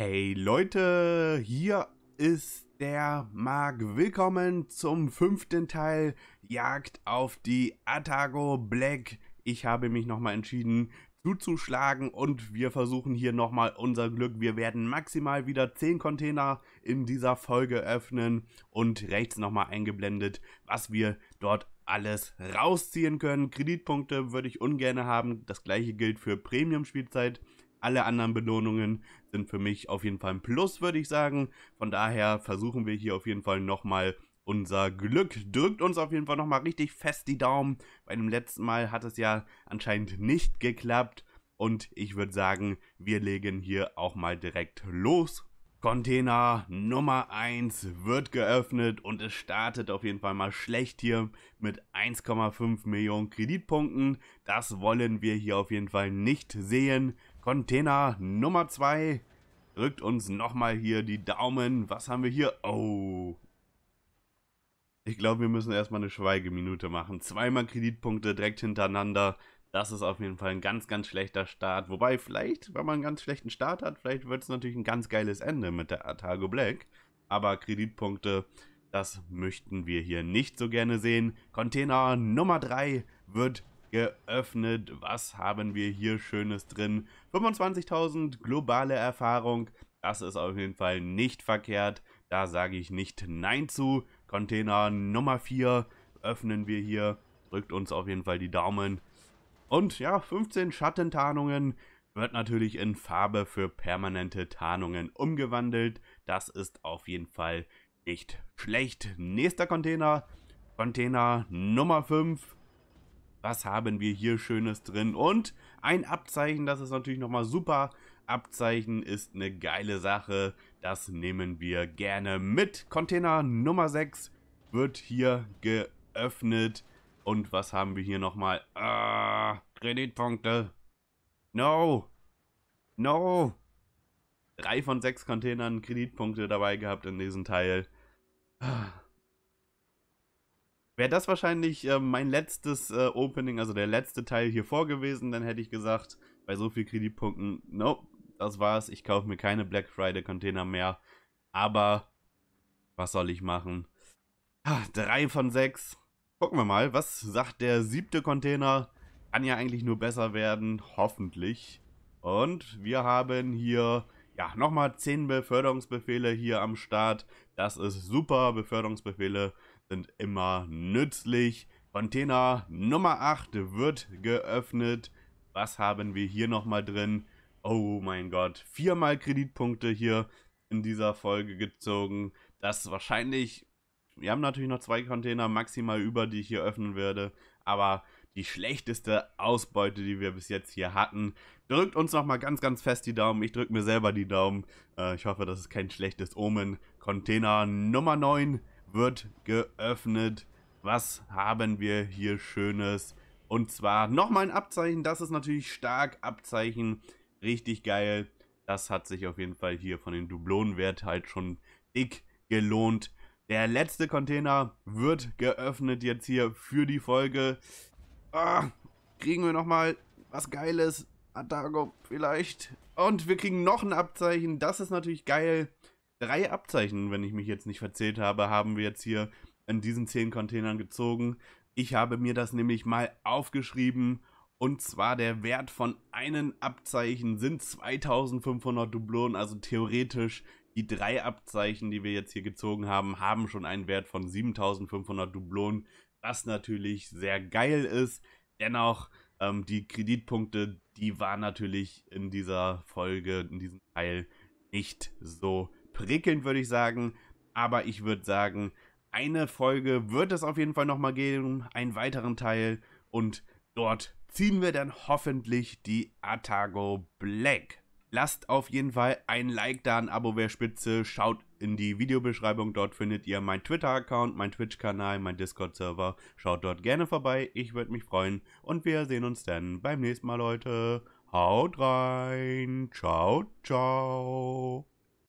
Hey Leute, hier ist der Marc. Willkommen zum fünften Teil Jagd auf die Atago Black. Ich habe mich nochmal entschieden zuzuschlagen und wir versuchen hier nochmal unser Glück. Wir werden maximal wieder 10 Container in dieser Folge öffnen und rechts nochmal eingeblendet, was wir dort alles rausziehen können. Kreditpunkte würde ich ungern haben. Das gleiche gilt für Premium-Spielzeit alle anderen Belohnungen sind für mich auf jeden Fall ein Plus, würde ich sagen. Von daher versuchen wir hier auf jeden Fall nochmal unser Glück. Drückt uns auf jeden Fall nochmal richtig fest die Daumen. Bei dem letzten Mal hat es ja anscheinend nicht geklappt. Und ich würde sagen, wir legen hier auch mal direkt los. Container Nummer 1 wird geöffnet und es startet auf jeden Fall mal schlecht hier mit 1,5 Millionen Kreditpunkten. Das wollen wir hier auf jeden Fall nicht sehen. Container Nummer 2. Drückt uns nochmal hier die Daumen. Was haben wir hier? Oh. Ich glaube, wir müssen erstmal eine Schweigeminute machen. Zweimal Kreditpunkte direkt hintereinander. Das ist auf jeden Fall ein ganz, ganz schlechter Start. Wobei, vielleicht, wenn man einen ganz schlechten Start hat, vielleicht wird es natürlich ein ganz geiles Ende mit der Atago Black. Aber Kreditpunkte, das möchten wir hier nicht so gerne sehen. Container Nummer 3 wird geöffnet. Was haben wir hier Schönes drin? 25.000 globale Erfahrung. Das ist auf jeden Fall nicht verkehrt. Da sage ich nicht Nein zu. Container Nummer 4 öffnen wir hier. Drückt uns auf jeden Fall die Daumen. Und ja, 15 Schattentarnungen wird natürlich in Farbe für permanente Tarnungen umgewandelt. Das ist auf jeden Fall nicht schlecht. Nächster Container, Container Nummer 5 was haben wir hier Schönes drin. Und ein Abzeichen, das ist natürlich nochmal super. Abzeichen ist eine geile Sache. Das nehmen wir gerne mit. Container Nummer 6 wird hier geöffnet. Und was haben wir hier nochmal? Ah, Kreditpunkte. No. No. Drei von sechs Containern Kreditpunkte dabei gehabt in diesem Teil. Ah. Wäre das wahrscheinlich äh, mein letztes äh, Opening, also der letzte Teil hier vor gewesen, dann hätte ich gesagt, bei so viel Kreditpunkten, nope, das war's, ich kaufe mir keine Black Friday Container mehr. Aber was soll ich machen? Ah, drei von sechs. Gucken wir mal, was sagt der siebte Container? Kann ja eigentlich nur besser werden, hoffentlich. Und wir haben hier, ja, nochmal 10 Beförderungsbefehle hier am Start. Das ist super, Beförderungsbefehle sind immer nützlich. Container Nummer 8 wird geöffnet. Was haben wir hier nochmal drin? Oh mein Gott, viermal Kreditpunkte hier in dieser Folge gezogen. Das ist wahrscheinlich, wir haben natürlich noch zwei Container maximal über, die ich hier öffnen werde. Aber die schlechteste Ausbeute, die wir bis jetzt hier hatten. Drückt uns nochmal ganz, ganz fest die Daumen. Ich drücke mir selber die Daumen. Äh, ich hoffe, das ist kein schlechtes Omen. Container Nummer 9 wird geöffnet. Was haben wir hier Schönes? Und zwar nochmal ein Abzeichen. Das ist natürlich stark. Abzeichen. Richtig geil. Das hat sich auf jeden Fall hier von den Dublonenwert halt schon dick gelohnt. Der letzte Container wird geöffnet jetzt hier für die Folge. Ah, kriegen wir nochmal was Geiles. Adago vielleicht. Und wir kriegen noch ein Abzeichen. Das ist natürlich geil drei Abzeichen, wenn ich mich jetzt nicht verzählt habe, haben wir jetzt hier in diesen zehn Containern gezogen. Ich habe mir das nämlich mal aufgeschrieben und zwar der Wert von einem Abzeichen sind 2500 Dublonen, also theoretisch die drei Abzeichen, die wir jetzt hier gezogen haben, haben schon einen Wert von 7500 Dublonen, was natürlich sehr geil ist. Dennoch, ähm, die Kreditpunkte, die waren natürlich in dieser Folge, in diesem Teil nicht so prickelnd, würde ich sagen. Aber ich würde sagen, eine Folge wird es auf jeden Fall nochmal geben, einen weiteren Teil. Und dort ziehen wir dann hoffentlich die Atago Black. Lasst auf jeden Fall ein Like da, ein Abo wäre spitze. Schaut in die Videobeschreibung, dort findet ihr meinen Twitter-Account, meinen Twitch-Kanal, meinen Discord-Server. Schaut dort gerne vorbei, ich würde mich freuen. Und wir sehen uns dann beim nächsten Mal, Leute. Haut rein. Ciao, ciao.